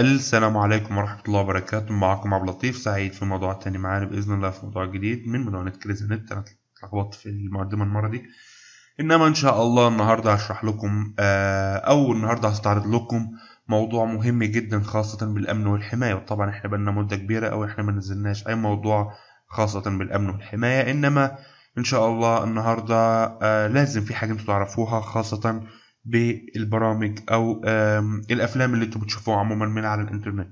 السلام عليكم ورحمة الله وبركاته معكم عبد اللطيف سعيد في موضوع تاني معانا بإذن الله في موضوع جديد من مدونة كريز نت أنا اتلخبطت في المقدمة المرة دي إنما إن شاء الله النهاردة هشرح لكم آه، أو النهاردة هستعرض لكم موضوع مهم جدا خاصة بالأمن والحماية وطبعا إحنا بقالنا مدة كبيرة أو إحنا ما نزلناش أي موضوع خاصة بالأمن والحماية إنما إن شاء الله النهاردة آه، لازم في حاجة انتوا تعرفوها خاصة بالبرامج او الافلام اللي انتوا بتشوفوها عموما من على الانترنت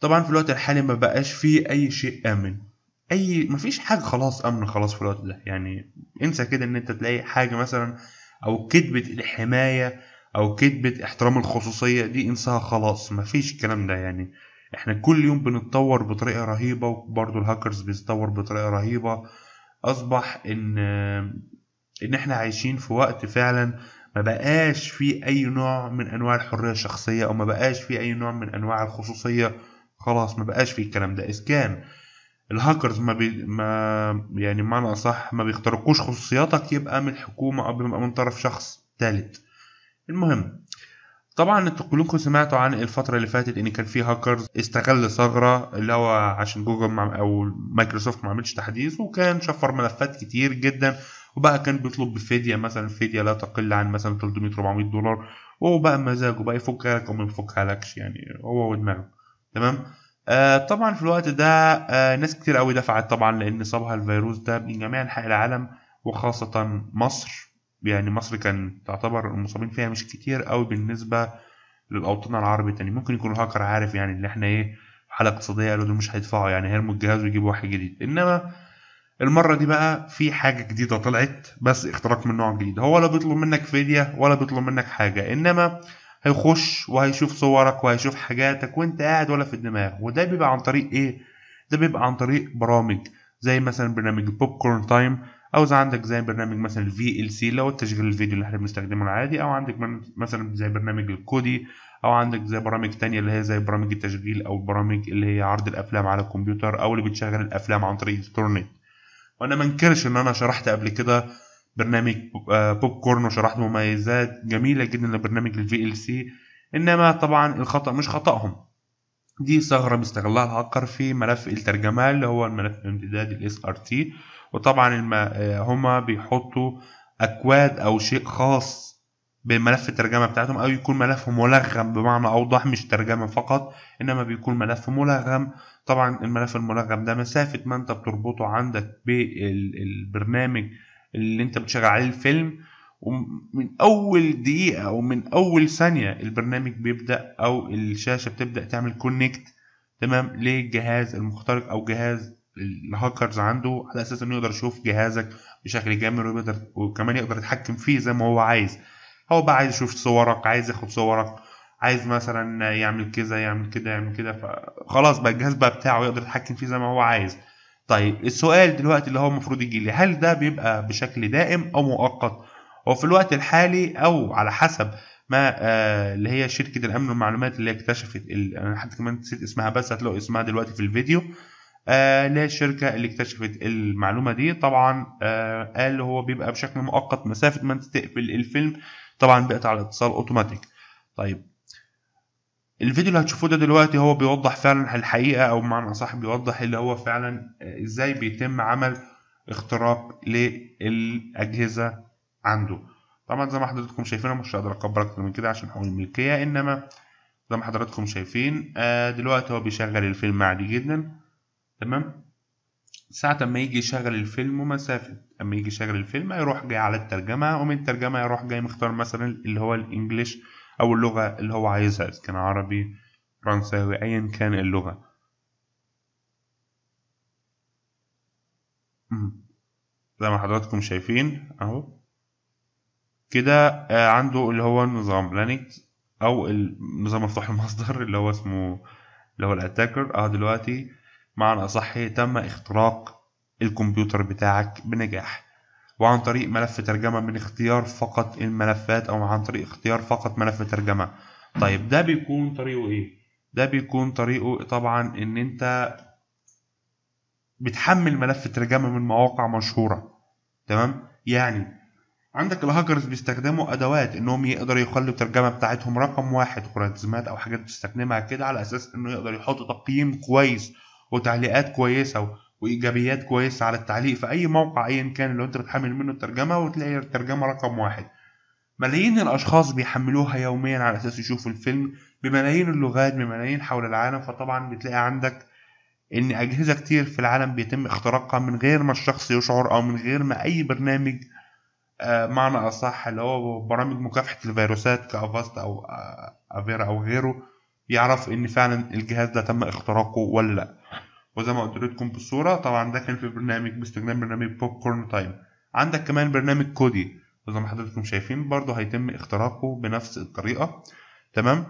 طبعا في الوقت الحالي ما بقاش فيه اي شيء امن اي مفيش حاجه خلاص امن خلاص في الوقت ده يعني انسى كده ان انت تلاقي حاجه مثلا او كذبه الحمايه او كذبه احترام الخصوصيه دي انساها خلاص مفيش الكلام ده يعني احنا كل يوم بنتطور بطريقه رهيبه وبرضه الهاكرز بيتطور بطريقه رهيبه اصبح ان ان احنا عايشين في وقت فعلا ما بقاش في اي نوع من انواع الحريه الشخصيه او ما بقاش في اي نوع من انواع الخصوصيه خلاص ما بقاش في الكلام ده اذ كان الهاكرز ما, بي ما يعني بمعنى اصح ما بيخترقوش خصوصياتك يبقى من الحكومه او بيبقى من طرف شخص ثالث المهم طبعا انتوا كلكم سمعتوا عن الفتره اللي فاتت ان كان في هاكرز استغل ثغره اللي هو عشان جوجل او مايكروسوفت ما عملتش تحديث وكان شفر ملفات كتير جدا وبقى كان بيطلب بفدية مثلا فدية لا تقل عن مثلا 300 400 دولار وهو بقى مزاجه بقى يفكها لك أو ما يفكهالكش يعني هو ودماغه تمام آه طبعا في الوقت ده آه ناس كتير قوي دفعت طبعا لأن صابها الفيروس ده من جميع أنحاء العالم وخاصة مصر يعني مصر كان تعتبر المصابين فيها مش كتير قوي بالنسبة للأوطان العربي تاني ممكن يكون الهاكر عارف يعني اللي احنا ايه حالة اقتصادية قالوا دول مش هيدفعوا يعني هيرموا الجهاز ويجيبوا واحد جديد إنما المرة دي بقى في حاجة جديدة طلعت بس اختراق من نوع جديد هو لا بيطلب منك فدية ولا بيطلب منك حاجة إنما هيخش وهيشوف صورك وهيشوف حاجاتك وانت قاعد ولا في الدماغ وده بيبقى عن طريق ايه ده بيبقى عن طريق برامج زي مثلا برنامج البوب كورن تايم او زي عندك زي برنامج مثلا في ال سي اللي هو التشغيل الفيديو اللي احنا بنستخدمه العادي او عندك مثلا زي برنامج الكودي او عندك زي برامج تانية اللي هي زي برامج التشغيل او برامج اللي هي عرض الافلام على الكمبيوتر او اللي بتشغل الافلام عن طريق التورنت وانا ما انكرش ان انا شرحت قبل كده برنامج بوب كورن آه، وشرحت مميزات جميله جدا لبرنامج الفي ال سي انما طبعا الخطا مش خطاهم دي ثغرة بيستغلها الهاكر في ملف الترجمة اللي هو الملف امتداد ال تي وطبعا آه، هما بيحطوا أكواد أو شيء خاص بملف الترجمة بتاعتهم أو يكون ملف ملغم بمعنى أوضح مش ترجمة فقط إنما بيكون ملف ملغم طبعا الملف الملغم ده مسافة ما أنت بتربطه عندك بالبرنامج اللي أنت بتشغل عليه الفيلم ومن أول دقيقة أو من أول ثانية البرنامج بيبدأ أو الشاشة بتبدأ تعمل كونكت تمام للجهاز المخترق أو جهاز الهاكرز عنده على اساس انه يقدر يشوف جهازك بشكل جامد ويقدر وكمان يقدر يتحكم فيه زي ما هو عايز هو بقى عايز يشوف صورك عايز ياخد صورك عايز مثلا يعمل كذا يعمل كده يعمل كده فخلاص بقى الجهاز بقى بتاعه يقدر يتحكم فيه زي ما هو عايز طيب السؤال دلوقتي اللي هو المفروض يجي لي هل ده بيبقى بشكل دائم او مؤقت وفي الوقت الحالي او على حسب ما آه اللي هي شركه الامن والمعلومات اللي اكتشفت انا حتى كمان نسيت اسمها بس هتلاقوا اسمها دلوقتي في الفيديو آه، اللي هي الشركه اللي اكتشفت المعلومه دي طبعا آه قال هو بيبقى بشكل مؤقت مسافه ما انت تقفل الفيلم طبعا بيقطع الاتصال اوتوماتيك طيب الفيديو اللي هتشوفوه ده دلوقتي هو بيوضح فعلا الحقيقه او بمعنى اصح بيوضح اللي هو فعلا ازاي بيتم عمل اختراق للاجهزه عنده طبعا زي ما حضراتكم شايفين انا مش هقدر اكبر اكتر من كده عشان حقوق الملكيه انما زي ما حضراتكم شايفين آه، دلوقتي هو بيشغل الفيلم عادي جدا تمام ساعة ما يجي يشغل الفيلم ومسافة أما يجي يشغل الفيلم هيروح جاي على الترجمة ومن الترجمة هيروح جاي مختار مثلا اللي هو الإنجليش أو اللغة اللي هو عايزها إذا كان عربي فرنساوي أيا كان اللغة زي ما حضراتكم شايفين اهو كده آه، عنده اللي هو نظام لينكس او النظام مفتوح المصدر اللي هو اسمه اللي هو الاتاكر اه دلوقتي معنى أصح تم اختراق الكمبيوتر بتاعك بنجاح وعن طريق ملف ترجمة من اختيار فقط الملفات أو عن طريق اختيار فقط ملف ترجمة طيب ده بيكون طريقه إيه؟ ده بيكون طريقه طبعا إن أنت بتحمل ملف ترجمة من مواقع مشهورة تمام؟ يعني عندك الهاكرز بيستخدموا ادوات انهم يقدروا يخلوا الترجمه بتاعتهم رقم واحد خوارزمات او حاجات بتستخدمها كده على اساس انه يقدر يحط تقييم كويس وتعليقات كويسه وايجابيات كويسه على التعليق في اي موقع ايا كان اللي انت بتحمل منه الترجمه وتلاقي الترجمه رقم واحد ملايين الاشخاص بيحملوها يوميا على اساس يشوفوا الفيلم بملايين اللغات بملايين حول العالم فطبعا بتلاقي عندك ان اجهزه كتير في العالم بيتم اختراقها من غير ما الشخص يشعر او من غير ما اي برنامج آه، معنى اصح اللي هو برامج مكافحه الفيروسات كافاست او آه، افيرا او غيره يعرف ان فعلا الجهاز ده تم اختراقه ولا لا وزي ما قلت لكم بالصوره طبعا ده كان في برنامج باستخدام برنامج بوب كورن تايم عندك كمان برنامج كودي زي ما حضراتكم شايفين برضه هيتم اختراقه بنفس الطريقه تمام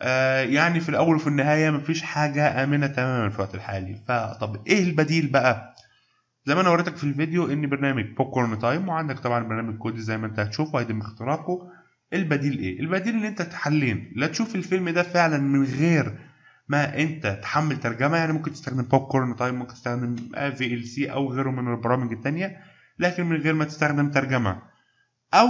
آه يعني في الاول وفي النهايه مفيش حاجه امنه تماما في الوقت الحالي فطب ايه البديل بقى زي ما انا وريتك في الفيديو ان برنامج بوب كورن تايم وعندك طبعا برنامج كودي زي ما انت هتشوفه هيتم اختراقه البديل ايه البديل ان انت تحلين لا تشوف الفيلم ده فعلا من غير ما انت تحمل ترجمه يعني ممكن تستخدم بوب كورن طيب ممكن تستخدم في ال سي او غيره من البرامج التانية لكن من غير ما تستخدم ترجمه او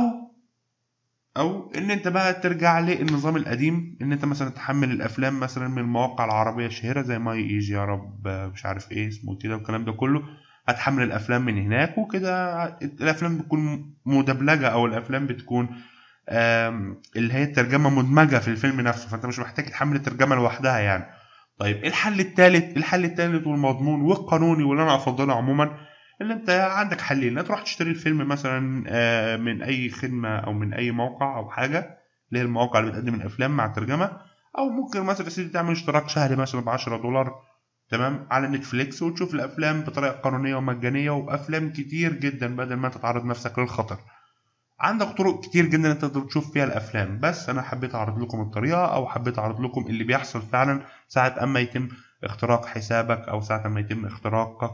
او ان انت بقى ترجع للنظام القديم ان انت مثلا تحمل الافلام مثلا من المواقع العربيه الشهيره زي ماي ايجي يا رب مش عارف ايه اسمه كده والكلام ده كله هتحمل الافلام من هناك وكده الافلام بتكون مدبلجه او الافلام بتكون اللي هي الترجمه مدمجه في الفيلم نفسه فانت مش محتاج تحمل الترجمه لوحدها يعني طيب ايه الحل الثالث الحل الثالث والمضمون والقانوني واللي انا افضله عموما اللي انت عندك حلين لا تروح تشتري الفيلم مثلا آه، من اي خدمه او من اي موقع او حاجه اللي هي المواقع اللي بتقدم الافلام مع الترجمة او ممكن مثلا سيدي تعمل اشتراك شهري مثلا ب 10 دولار تمام على نتفليكس وتشوف الافلام بطريقه قانونيه ومجانيه وافلام كتير جدا بدل ما تتعرض نفسك للخطر عندك طرق كتير جدا انت تقدر تشوف فيها الافلام بس انا حبيت اعرض لكم الطريقه او حبيت اعرض لكم اللي بيحصل فعلا ساعه اما يتم اختراق حسابك او ساعه اما يتم اختراقك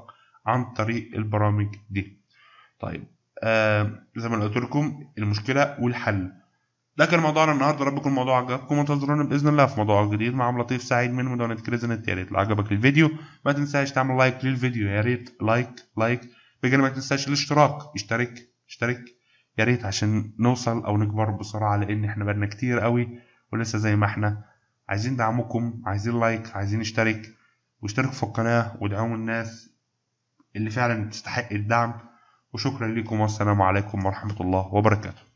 عن طريق البرامج دي طيب آه زي ما قلت لكم المشكله والحل ده كان موضوعنا النهارده رب يكون الموضوع عجبكم وانتظرونا باذن الله في موضوع جديد مع لطيف سعيد من مدونه كريزن التالت لو عجبك الفيديو ما تنساش تعمل لايك للفيديو يا ريت لايك لايك بجانب ما تنساش الاشتراك اشترك اشترك يا ريت عشان نوصل او نكبر بسرعه لان احنا بقالنا كتير قوي ولسه زي ما احنا عايزين دعمكم عايزين لايك عايزين اشترك واشتركوا في القناه وادعموا الناس اللي فعلا تستحق الدعم وشكرا لكم والسلام عليكم ورحمه الله وبركاته